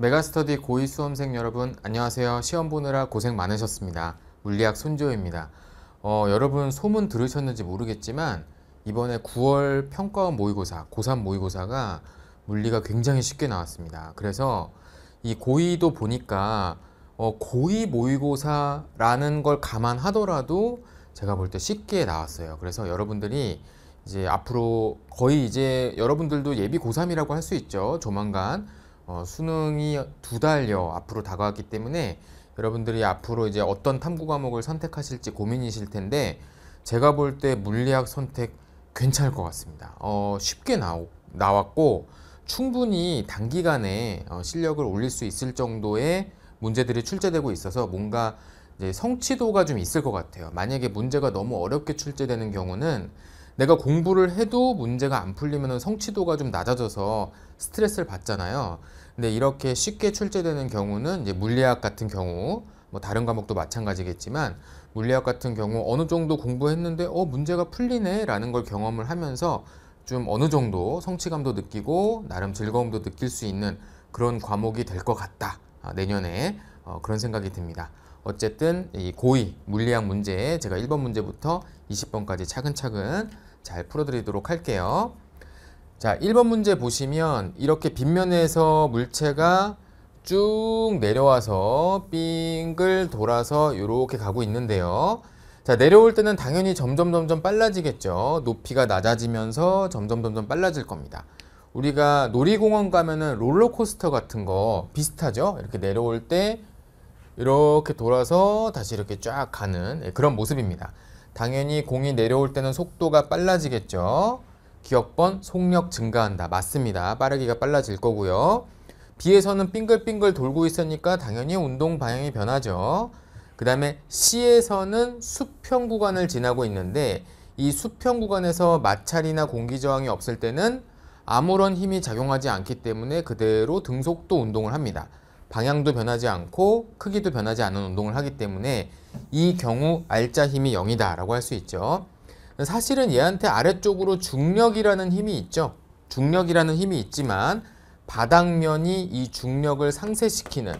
메가스터디 고위 수험생 여러분 안녕하세요. 시험 보느라 고생 많으셨습니다. 물리학 손지호입니다. 어, 여러분 소문 들으셨는지 모르겠지만 이번에 9월 평가원 모의고사, 고3 모의고사가 물리가 굉장히 쉽게 나왔습니다. 그래서 이 고의도 보니까 어, 고위 모의고사라는 걸 감안하더라도 제가 볼 때 쉽게 나왔어요. 그래서 여러분들이 이제 앞으로 거의 이제 여러분들도 예비 고3이라고 할 수 있죠. 조만간 어, 수능이 두 달여 앞으로 다가왔기 때문에 여러분들이 앞으로 이제 어떤 탐구 과목을 선택하실지 고민이실 텐데 제가 볼 때 물리학 선택 괜찮을 것 같습니다. 어, 쉽게 나오, 나왔고 충분히 단기간에 어, 실력을 올릴 수 있을 정도의 문제들이 출제되고 있어서 뭔가 성취도가 좀 있을 것 같아요. 만약에 문제가 너무 어렵게 출제되는 경우는 내가 공부를 해도 문제가 안 풀리면 성취도가 좀 낮아져서 스트레스를 받잖아요. 근데 이렇게 쉽게 출제되는 경우는 이제 물리학 같은 경우, 뭐 다른 과목도 마찬가지겠지만 물리학 같은 경우 어느 정도 공부했는데 어 문제가 풀리네라는 걸 경험을 하면서 좀 어느 정도 성취감도 느끼고 나름 즐거움도 느낄 수 있는 그런 과목이 될 것 같다. 아, 내년에 어, 그런 생각이 듭니다. 어쨌든 이 고2 물리학 문제 제가 1번 문제부터 20번까지 차근차근 잘 풀어드리도록 할게요. 자, 1번 문제 보시면 이렇게 빗면에서 물체가 쭉 내려와서 빙글 돌아서 이렇게 가고 있는데요. 자, 내려올 때는 당연히 점점 점점 빨라지겠죠. 높이가 낮아지면서 점점 점점 빨라질 겁니다. 우리가 놀이공원 가면은 롤러코스터 같은 거 비슷하죠? 이렇게 내려올 때 이렇게 돌아서 다시 이렇게 쫙 가는 예, 그런 모습입니다. 당연히 공이 내려올 때는 속도가 빨라지겠죠. 기억번 속력 증가한다. 맞습니다. 빠르기가 빨라질 거고요. 비에서는 빙글빙글 돌고 있으니까 당연히 운동 방향이 변하죠. 그 다음에 C에서는 수평 구간을 지나고 있는데 이 수평 구간에서 마찰이나 공기 저항이 없을 때는 아무런 힘이 작용하지 않기 때문에 그대로 등속도 운동을 합니다. 방향도 변하지 않고 크기도 변하지 않는 운동을 하기 때문에 이 경우 알자 힘이 0이다 라고 할 수 있죠. 사실은 얘한테 아래쪽으로 중력이라는 힘이 있죠. 중력이라는 힘이 있지만 바닥면이 이 중력을 상쇄시키는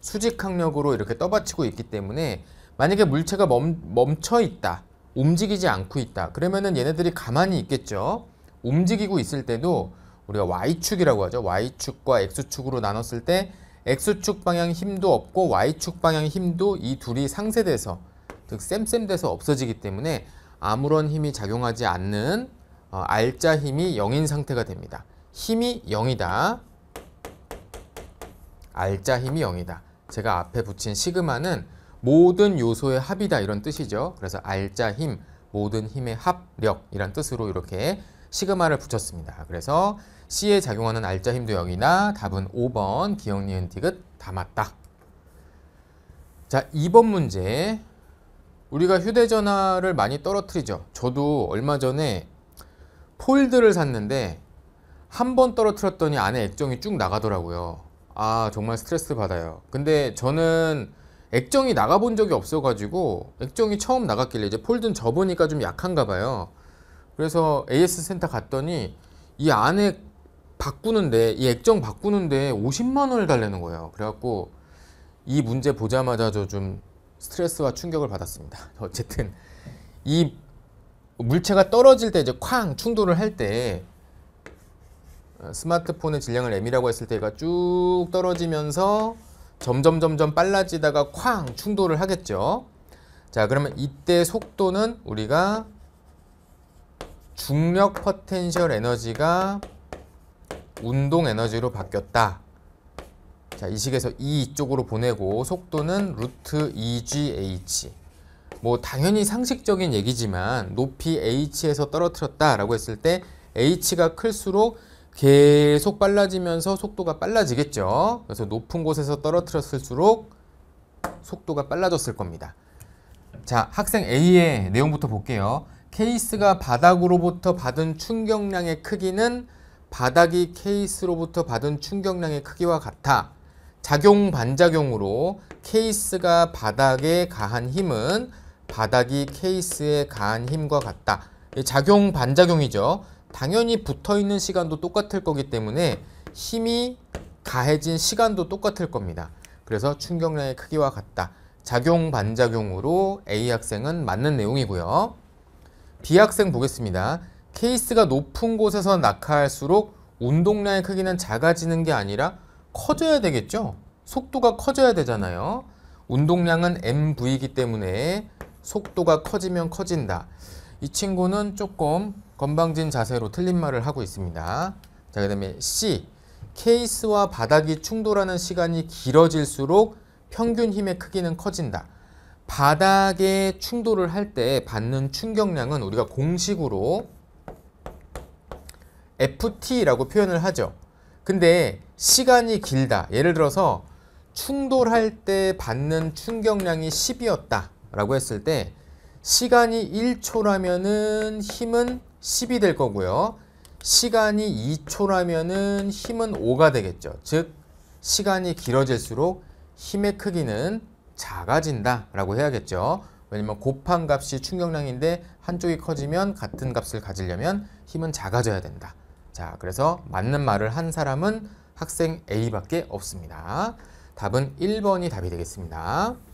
수직항력으로 이렇게 떠받치고 있기 때문에 만약에 물체가 멈, 멈춰 있다 움직이지 않고 있다 그러면은 얘네들이 가만히 있겠죠 움직이고 있을 때도 우리가 Y축이라고 하죠 Y축과 X축으로 나눴을 때 X축 방향 힘도 없고 Y축 방향 힘도 이 둘이 상쇄돼서 즉 쌤쌤돼서 없어지기 때문에 아무런 힘이 작용하지 않는 어, R자 힘이 0인 상태가 됩니다. 힘이 0이다. 알자 힘이 0이다. 제가 앞에 붙인 시그마는 모든 요소의 합이다 이런 뜻이죠. 그래서 알자 힘, 모든 힘의 합력이란 뜻으로 이렇게 시그마를 붙였습니다. 그래서 C에 작용하는 알짜 힘도 여기나 답은 5번 기억, 니은, 디귿 담았다 자, 2번 문제. 우리가 휴대전화를 많이 떨어뜨리죠. 저도 얼마 전에 폴드를 샀는데 한 번 떨어뜨렸더니 안에 액정이 쭉 나가더라고요. 아, 정말 스트레스 받아요. 근데 저는 액정이 나가본 적이 없어가지고 액정이 처음 나갔길래 이제 폴드는 접으니까 좀 약한가 봐요. 그래서 AS 센터 갔더니 이 안에 바꾸는데 이 액정 바꾸는데 50만 원을 달래는 거예요. 그래갖고 이 문제 보자마자 저좀 스트레스와 충격을 받았습니다. 어쨌든 이 물체가 떨어질 때 이제 쾅 충돌을 할때 어, 스마트폰의 질량을 M이라고 했을 때가쭉 떨어지면서 점점 점점 빨라지다가 쾅 충돌을 하겠죠. 자 그러면 이때 속도는 우리가 중력 포텐셜 에너지가 운동 에너지로 바뀌었다. 자, 이 식에서 E 이쪽으로 보내고 속도는 루트 2GH. 뭐 당연히 상식적인 얘기지만 높이 H에서 떨어뜨렸다라고 했을 때 H가 클수록 계속 빨라지면서 속도가 빨라지겠죠. 그래서 높은 곳에서 떨어뜨렸을수록 속도가 빨라졌을 겁니다. 자, 학생 A의 내용부터 볼게요. 케이스가 바닥으로부터 받은 충격량의 크기는 바닥이 케이스로부터 받은 충격량의 크기와 같아 작용 반작용으로 케이스가 바닥에 가한 힘은 바닥이 케이스에 가한 힘과 같다. 작용 반작용이죠. 당연히 붙어있는 시간도 똑같을 거기 때문에 힘이 가해진 시간도 똑같을 겁니다. 그래서 충격량의 크기와 같다. 작용 반작용으로 A 학생은 맞는 내용이고요. 비학생 보겠습니다. 케이스가 높은 곳에서 낙하할수록 운동량의 크기는 작아지는 게 아니라 커져야 되겠죠? 속도가 커져야 되잖아요. 운동량은 mv이기 때문에 속도가 커지면 커진다. 이 친구는 조금 건방진 자세로 틀린 말을 하고 있습니다. 자, 그 다음에 C. 케이스와 바닥이 충돌하는 시간이 길어질수록 평균 힘의 크기는 커진다. 바닥에 충돌을 할 때 받는 충격량은 우리가 공식으로 FT라고 표현을 하죠. 근데 시간이 길다. 예를 들어서 충돌할 때 받는 충격량이 10이었다. 라고 했을 때 시간이 1초라면 힘은 10이 될 거고요. 시간이 2초라면 힘은 5가 되겠죠. 즉 시간이 길어질수록 힘의 크기는 작아진다라고 해야겠죠. 왜냐면 곱한 값이 충격량인데 한쪽이 커지면 같은 값을 가지려면 힘은 작아져야 된다. 자, 그래서 맞는 말을 한 사람은 학생 A밖에 없습니다. 답은 1번이 답이 되겠습니다.